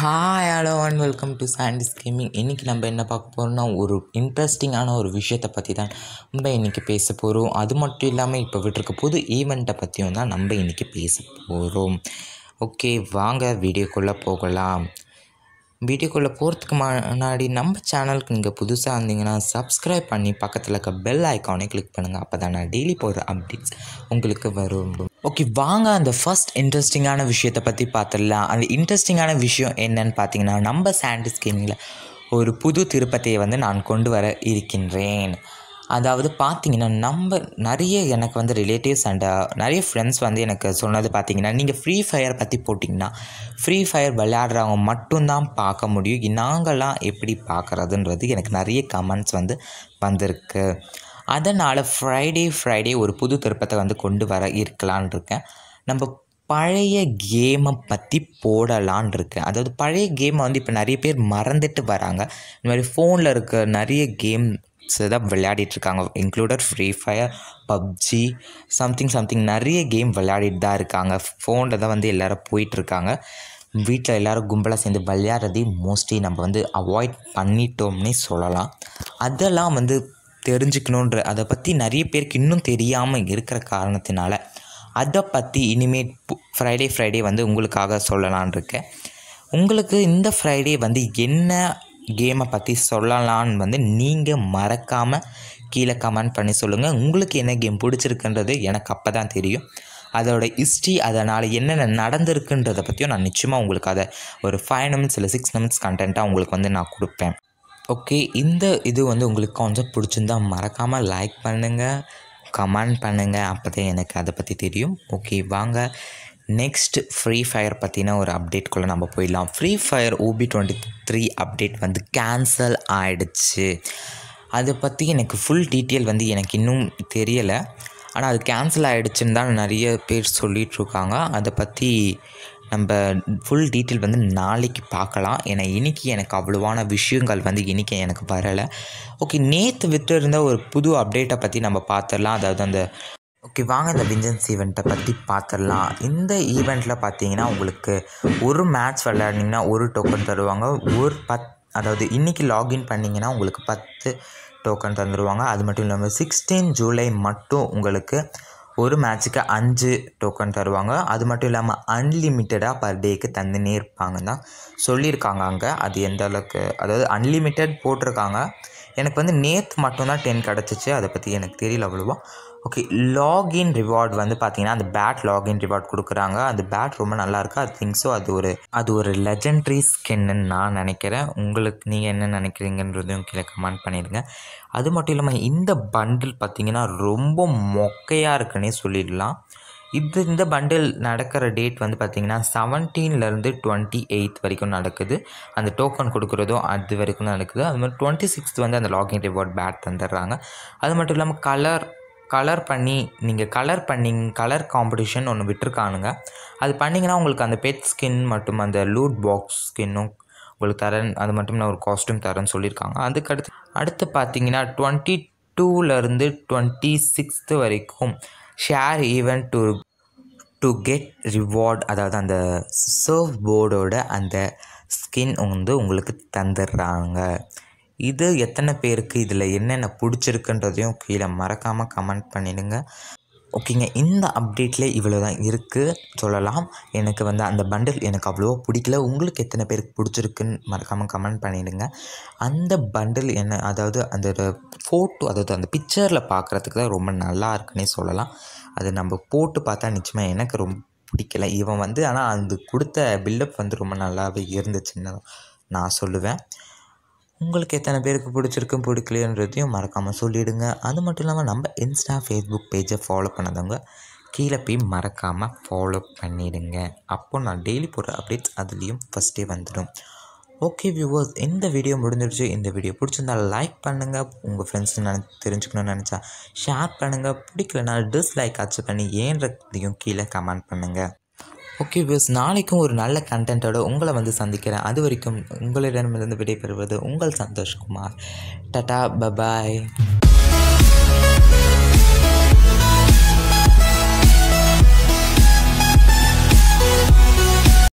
hi hello and welcome to Sandy's gaming இன்றைக்கி நம்ம என்ன பார்க்க போகிறோம்னா ஒரு இன்ட்ரெஸ்டிங்கான ஒரு விஷயத்தை பற்றி தான் நம்ம இன்றைக்கி பேச போகிறோம் அது மட்டும் இல்லாமல் இப்போ விட்டுருக்க புது ஈவெண்ட்டை பற்றியும் தான் நம்ம இன்றைக்கி பேச போகிறோம் ஓகே வாங்க வீடியோக்குள்ளே போகலாம் வீடியோக்குள்ளே போகிறதுக்கு முன்னாடி நம்ம சேனலுக்கு நீங்கள் புதுசாக இருந்தீங்கன்னா சப்ஸ்கிரைப் பண்ணி பக்கத்தில் இருக்க பெல் ஐக்கானே கிளிக் பண்ணுங்கள் அப்போ தான் நான் டெய்லி போகிற அப்டேட்ஸ் உங்களுக்கு வரும் ஓகே வாங்க அந்த ஃபஸ்ட் இன்ட்ரெஸ்டிங்கான விஷயத்தை பற்றி பார்த்துடலாம் அந்த இன்ட்ரெஸ்டிங்கான விஷயம் என்னன்னு பார்த்தீங்கன்னா நம்ம சாண்டு ஸ்கின்னில் ஒரு புது திருப்பத்தையை வந்து நான் கொண்டு வர இருக்கின்றேன் அதாவது பார்த்தீங்கன்னா நம்ம நிறைய எனக்கு வந்து ரிலேட்டிவ்ஸ் அண்ட் uh, நிறைய ஃப்ரெண்ட்ஸ் வந்து எனக்கு சொன்னது பார்த்தீங்கன்னா நீங்கள் ஃப்ரீ ஃபயர் பற்றி போட்டிங்கன்னா ஃப்ரீ ஃபயர் விளையாடுறவங்க மட்டும்தான் பார்க்க முடியும் நாங்களாம் எப்படி பார்க்குறதுன்றது எனக்கு நிறைய கமெண்ட்ஸ் வந்து வந்திருக்கு அதனால் ஃப்ரைடே ஃப்ரைடே ஒரு புது திருப்பத்தை வந்து கொண்டு வர இருக்கலான் இருக்கேன் நம்ம பழைய கேமை பற்றி போடலான் இருக்கேன் அதாவது பழைய கேமை வந்து இப்போ நிறைய பேர் மறந்துட்டு வராங்க இந்த மாதிரி ஃபோனில் இருக்க நிறைய கேம் கேம்ஸ் தான் விளையாடிட்டுருக்காங்க included free fire PUBG something something நிறைய கேம் விளையாடிட்டு தான் இருக்காங்க ஃபோனில் தான் வந்து எல்லோரும் போயிட்டுருக்காங்க வீட்டில் எல்லோரும் கும்பலாக சேர்ந்து விளையாடுறதையும் மோஸ்ட்லி நம்ம வந்து அவாய்ட் பண்ணிட்டோம்னே சொல்லலாம் அதெல்லாம் வந்து தெரிஞ்சுக்கணுன்ற அதை பற்றி நிறைய பேருக்கு இன்னும் தெரியாமல் இருக்கிற காரணத்தினால அதை பற்றி இனிமேல் ஃப்ரைடே ஃப்ரைடே வந்து உங்களுக்காக சொல்லலான் இருக்கேன் உங்களுக்கு இந்த ஃப்ரைடே வந்து என்ன கேமை பற்றி சொல்லலான்னு வந்து நீங்கள் மறக்காமல் கீழே கமெண்ட் பண்ணி சொல்லுங்கள் உங்களுக்கு என்ன கேம் பிடிச்சிருக்குன்றது எனக்கு அப்போ தான் தெரியும் அதோட ஹிஸ்ட்ரி அதனால் என்னென்ன நடந்திருக்குன்றதை பற்றியும் நான் நிச்சயமாக உங்களுக்கு அதை ஒரு ஃபைவ் நிமிட்ஸ் இல்லை சிக்ஸ் நிமிட்ஸ் கண்டென்ட்டாக உங்களுக்கு வந்து நான் கொடுப்பேன் ஓகே இந்த இது வந்து உங்களுக்கு கொஞ்சம் பிடிச்சிருந்தா மறக்காமல் லைக் பண்ணுங்கள் கமெண்ட் பண்ணுங்கள் அப்போ தான் எனக்கு அதை பற்றி தெரியும் ஓகே வாங்க நெக்ஸ்ட் ஃப்ரீ ஃபயர் பற்றினா ஒரு அப்டேட்குள்ளே நம்ம போயிடலாம் free fire OB twenty three update வந்து கேன்சல் ஆகிடுச்சு அதை பற்றி எனக்கு ஃபுல் டீட்டெயில் வந்து எனக்கு இன்னும் தெரியலை ஆனால் அது கேன்சல் ஆகிடுச்சுன்னு தான் நிறைய பேர் சொல்லிகிட்ருக்காங்க அதை பற்றி நம்ம ஃபுல் டீட்டெயில் வந்து நாளைக்கு பார்க்கலாம் ஏன்னா இன்றைக்கி எனக்கு அவ்வளோவான விஷயங்கள் வந்து இன்றைக்கி எனக்கு வரலை ஓகே நேற்று விட்டு இருந்த ஒரு புது அப்டேட்டை பற்றி நம்ம பார்த்துடலாம் அதாவது அந்த ஓகே வாங்க இந்த விஞ்சன்ஸ் ஈவெண்ட்டை பற்றி பார்த்துடலாம் இந்த ஈவெண்ட்டில் பார்த்தீங்கன்னா உங்களுக்கு ஒரு மேட்ச் விளையாடினீங்கன்னா ஒரு டோக்கன் தருவாங்க ஒரு பத் அதாவது இன்றைக்கி லாகின் பண்ணிங்கன்னா உங்களுக்கு பத்து டோக்கன் தந்துடுவாங்க அது மட்டும் இல்லாமல் சிக்ஸ்டீன் ஜூலை மட்டும் உங்களுக்கு ஒரு மேட்ச்சுக்கு அஞ்சு டோக்கன் தருவாங்க அது மட்டும் இல்லாமல் அன்லிமிட்டடாக பர் டேக்கு தந்துனே இருப்பாங்கன்னு தான் சொல்லியிருக்காங்க அங்கே அது எந்த அளவுக்கு அதாவது அன்லிமிட்டட் போட்டிருக்காங்க எனக்கு வந்து நேற்று மட்டும்தான் டென் கிடச்சிச்சு அதை பற்றி எனக்கு தெரியல அவ்வளோவா ஓகே லாகின் ரிவார்டு வந்து பார்த்தீங்கன்னா அந்த பேட் லாகின் ரிவார்ட் கொடுக்குறாங்க அந்த பேட் ரொம்ப நல்லாயிருக்கு அது திங்ஸோ அது ஒரு அது ஒரு லெஜண்ட்ரி ஸ்கின்னு நான் நினைக்கிறேன் உங்களுக்கு நீங்கள் என்ன நினைக்கிறீங்கன்றதையும் கீழே கமெண்ட் பண்ணிடுங்க அது மட்டும் இல்லாமல் இந்த பண்டில் பார்த்தீங்கன்னா ரொம்ப மொக்கையாக இருக்குன்னே சொல்லிடலாம் இது இந்த பண்டில் நடக்கிற டேட் வந்து பார்த்திங்கன்னா செவன்டீன்லேருந்து டுவெண்ட்டி எயித் வரைக்கும் நடக்குது அந்த டோக்கன் கொடுக்குறதும் அது வரைக்கும் தான் நடக்குது அது மாதிரி டுவெண்ட்டி சிக்ஸ்த் வந்து அந்த லாகின் ரிவார்ட் பேட் தந்துடுறாங்க அது மட்டும் இல்லாமல் கலர் கலர் பண்ணி நீங்கள் கலர் பண்ணிங் கலர் காம்படிஷன் ஒன்று விட்டுருக்கானுங்க அது பண்ணிங்கன்னா உங்களுக்கு அந்த பெட் ஸ்கின் மற்றும் அந்த லூட் பாக்ஸ் ஸ்கின்னும் உங்களுக்கு தரேன் அது மட்டும் நான் ஒரு காஸ்ட்யூம் தரேன்னு சொல்லியிருக்காங்க அதுக்கு அடுத்து அடுத்து பார்த்தீங்கன்னா டுவெண்ட்டி டூலேருந்து டுவெண்ட்டி சிக்ஸ்த்து வரைக்கும் share event to to get reward அதாவது அந்த சர்வ் போர்டோட அந்த ஸ்கின் வந்து உங்களுக்கு தந்துடுறாங்க இது எத்தனை பேருக்கு இதில் என்னென்ன பிடிச்சிருக்குன்றதையும் கீழே மறக்காமல் கமெண்ட் பண்ணிடுங்க ஓகேங்க இந்த அப்டேட்லேயே இவ்வளோ தான் இருக்குது சொல்லலாம் எனக்கு வந்து அந்த பண்டில் எனக்கு அவ்வளோவா பிடிக்கல உங்களுக்கு எத்தனை பேருக்கு பிடிச்சிருக்குன்னு மறக்காமல் கமெண்ட் பண்ணிவிடுங்க அந்த பண்டில் என்ன அதாவது அந்த ஃபோட்டோ அதாவது அந்த பிக்சரில் பார்க்குறதுக்கு தான் ரொம்ப நல்லா இருக்குன்னே சொல்லலாம் அது நம்ம போட்டு பார்த்தா நிச்சயமாக எனக்கு ரொம்ப பிடிக்கல இவன் வந்து ஆனால் அது கொடுத்த பில்டப் வந்து ரொம்ப நல்லாவே இருந்துச்சுன்னு நான் சொல்லுவேன் உங்களுக்கு எத்தனை பேருக்கு பிடிச்சிருக்கும் பிடிக்கலையன்றதையும் மறக்காமல் சொல்லிவிடுங்க அது மட்டும் இல்லாமல் நம்ம இன்ஸ்டா ஃபேஸ்புக் பேஜை ஃபாலோ பண்ணதவங்க கீழே போய் மறக்காமல் ஃபாலோ பண்ணிவிடுங்க அப்போது நான் டெய்லி போடுற அப்டேட்ஸ் அதுலேயும் ஃபஸ்ட்டே வந்துடும் ஓகே வியூவர்ஸ் இந்த வீடியோ முடிஞ்சிருச்சு இந்த வீடியோ பிடிச்சிருந்தா லைக் பண்ணுங்கள் உங்கள் ஃப்ரெண்ட்ஸ் நான் தெரிஞ்சுக்கணும்னு நினச்சா ஷேர் பண்ணுங்கள் பிடிக்கலனா டிஸ்லைக் ஆச்சு பண்ணி ஏன்றதையும் கீழே கமெண்ட் பண்ணுங்கள் ஓகே வியூஸ் நாளைக்கும் ஒரு நல்ல கண்டென்ட்டோட உங்களை வந்து சந்திக்கிறேன் அது வரைக்கும் உங்களிடமிருந்து விடைபெறுவது உங்கள் சந்தோஷ்குமார் டட்டா பபாய்